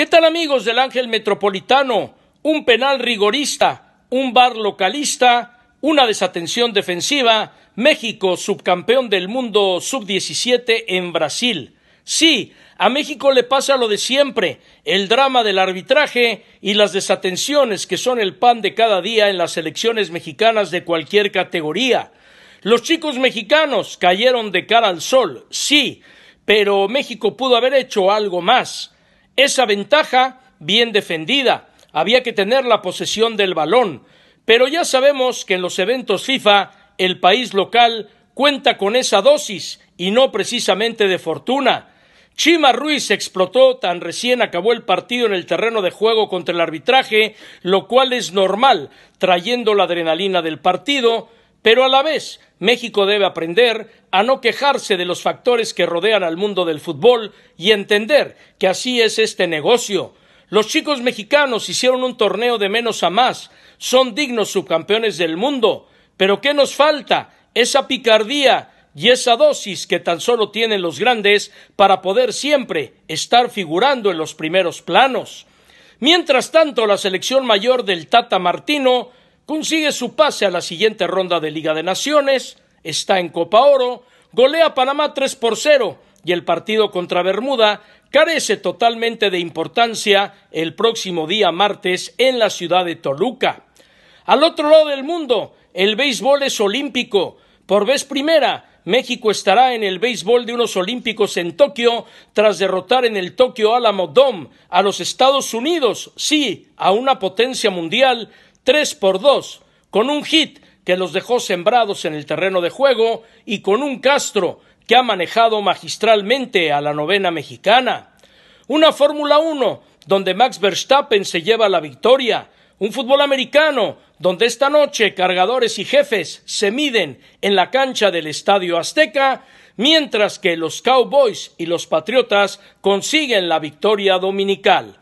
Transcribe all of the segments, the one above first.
¿Qué tal amigos del Ángel Metropolitano? Un penal rigorista, un bar localista, una desatención defensiva, México subcampeón del mundo sub-17 en Brasil. Sí, a México le pasa lo de siempre, el drama del arbitraje y las desatenciones que son el pan de cada día en las elecciones mexicanas de cualquier categoría. Los chicos mexicanos cayeron de cara al sol, sí, pero México pudo haber hecho algo más. Esa ventaja bien defendida, había que tener la posesión del balón, pero ya sabemos que en los eventos FIFA el país local cuenta con esa dosis y no precisamente de fortuna. Chima Ruiz explotó tan recién acabó el partido en el terreno de juego contra el arbitraje, lo cual es normal, trayendo la adrenalina del partido, pero a la vez, México debe aprender a no quejarse de los factores que rodean al mundo del fútbol y entender que así es este negocio. Los chicos mexicanos hicieron un torneo de menos a más, son dignos subcampeones del mundo, pero ¿qué nos falta? Esa picardía y esa dosis que tan solo tienen los grandes para poder siempre estar figurando en los primeros planos. Mientras tanto, la selección mayor del Tata Martino consigue su pase a la siguiente ronda de Liga de Naciones, está en Copa Oro, golea a Panamá 3 por 0 y el partido contra Bermuda carece totalmente de importancia el próximo día martes en la ciudad de Toluca. Al otro lado del mundo, el béisbol es olímpico. Por vez primera, México estará en el béisbol de unos Olímpicos en Tokio tras derrotar en el Tokio Alamo a los Estados Unidos, sí, a una potencia mundial, 3 por 2, con un hit que los dejó sembrados en el terreno de juego y con un Castro que ha manejado magistralmente a la novena mexicana. Una Fórmula 1 donde Max Verstappen se lleva la victoria, un fútbol americano donde esta noche cargadores y jefes se miden en la cancha del Estadio Azteca, mientras que los Cowboys y los Patriotas consiguen la victoria dominical.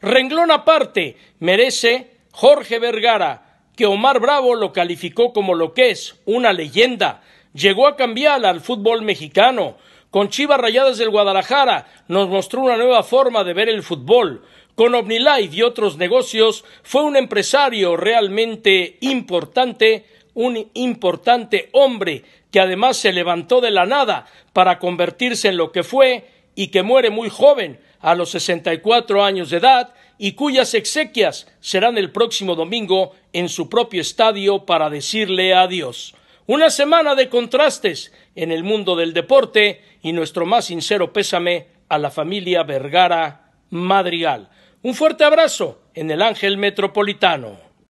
Renglón aparte merece Jorge Vergara, que Omar Bravo lo calificó como lo que es, una leyenda, llegó a cambiar al fútbol mexicano. Con Chivas Rayadas del Guadalajara nos mostró una nueva forma de ver el fútbol. Con OmniLife y otros negocios fue un empresario realmente importante, un importante hombre que además se levantó de la nada para convertirse en lo que fue y que muere muy joven, a los 64 años de edad, y cuyas exequias serán el próximo domingo en su propio estadio para decirle adiós. Una semana de contrastes en el mundo del deporte y nuestro más sincero pésame a la familia Vergara Madrigal. Un fuerte abrazo en el Ángel Metropolitano.